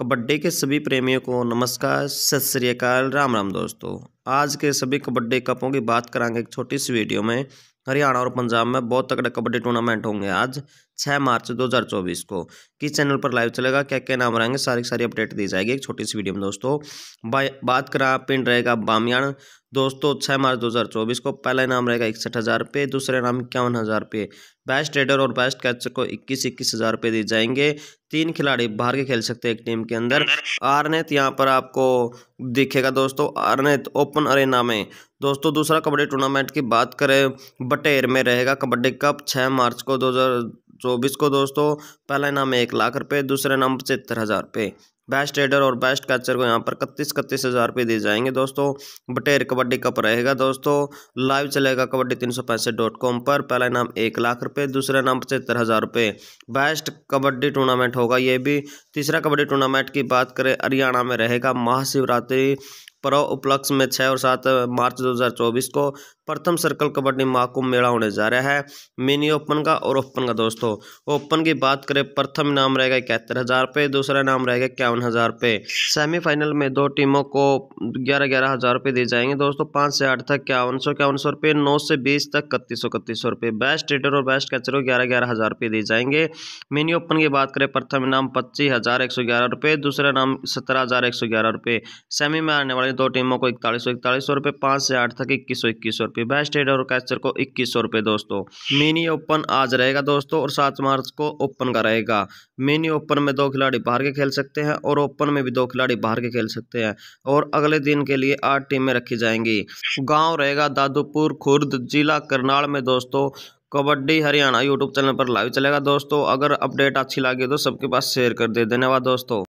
कबड्डी के सभी प्रेमियों को नमस्कार सत श्रीकाल राम राम दोस्तों आज के सभी कबड्डी कपों की बात कराएंगे एक छोटी सी वीडियो में हरियाणा और पंजाब में बहुत तगड़े कबड्डी टूर्नामेंट होंगे आज छः मार्च 2024 को किस चैनल पर लाइव चलेगा क्या क्या नाम रहेंगे सारी सारी अपडेट दी जाएगी एक छोटी सी वीडियो में दोस्तों बात करा पिंड रहेगा बामयान दोस्तों छः मार्च 2024 को पहला इनाम रहेगा इकसठ हज़ार रुपये दूसरे इनाम इक्यावन हज़ार रुपये बेस्ट ट्रेडर और बेस्ट कैचर को इक्कीस इक्कीस हज़ार रुपये दिए जाएंगे तीन खिलाड़ी बाहर के खेल सकते हैं एक टीम के अंदर आरनेत यहाँ पर आपको दिखेगा दोस्तों आरनेत ओपन अरेना में दोस्तों दूसरा कबड्डी टूर्नामेंट की बात करें बटेर में रहेगा कबड्डी कप छः मार्च को दो चौबीस को दोस्तों पहला इनाम है एक लाख रुपये दूसरे नाम पचहत्तर हज़ार रुपये बेस्ट रेडर और बेस्ट कैचर को यहाँ पर इकतीस इकतीस हज़ार रुपये दिए जाएंगे दोस्तों बटेर कबड्डी कप रहेगा दोस्तों लाइव चलेगा कबड्डी तीन सौ पैंसठ डॉट कॉम पर पहला इनाम एक लाख रुपये दूसरा इनाम पचहत्तर हज़ार रुपये बेस्ट कबड्डी टूर्नामेंट होगा ये भी तीसरा कबड्डी टूर्नामेंट की बात करें हरियाणा में रहेगा महाशिवरात्रि पर्व उपलक्ष्य में छः और सात मार्च 2024 को प्रथम सर्कल कबड्डी महाकुंभ मेला होने जा रहा है मिनी ओपन का और ओपन का दोस्तों ओपन की बात करें प्रथम इनाम रहेगा इकहत्तर हज़ार रुपये दूसरा इनाम रहेगा इक्यावन हज़ार रुपये सेमीफाइनल में दो टीमों को ग्यारह ग्यारह हज़ार रुपये दिए जाएंगे दोस्तों पाँच से आठ तक इक्यावन सौ इक्यावन सौ रुपये नौ से बीस तक इकतीस सौ इकतीस सौ रुपये बेस्ट ट्रेडर और बेस्ट कैचर को ग्यारह ग्यारह हज़ार रुपये दिए जाएंगे मिनी ओपन की बात करें प्रथम इनाम पच्चीस हज़ार एक सौ ग्यारह रुपये दूसरा इनाम सत्रह हज़ार एक सौ ग्यारह रुपये सेमी में आने वाले वाली दो टीमों को इकतालीस सौ इकतालीस सौ रुपये पाँच से आठ तक इक्कीस सौ इक्कीस सौ रुपये बेस्ट एड और कैचर को इक्कीस सौ रुपये दोस्तों मिनी ओपन आज रहेगा दोस्तों और सात मार्च को ओपन का रहेगा मिनी ओपन में दो खिलाड़ी बाहर के खेल सकते हैं और ओपन में भी दो खिलाड़ी बाहर के खेल सकते हैं और अगले दिन के लिए आठ टीमें रखी जाएंगी गाँव रहेगा दादूपुर खुर्द जिला करनाल में दोस्तों कबड्डी हरियाणा यूट्यूब चैनल पर लाइव चलेगा दोस्तों अगर अपडेट अच्छी लगी तो सबके पास शेयर कर दे धन्यवाद दोस्तों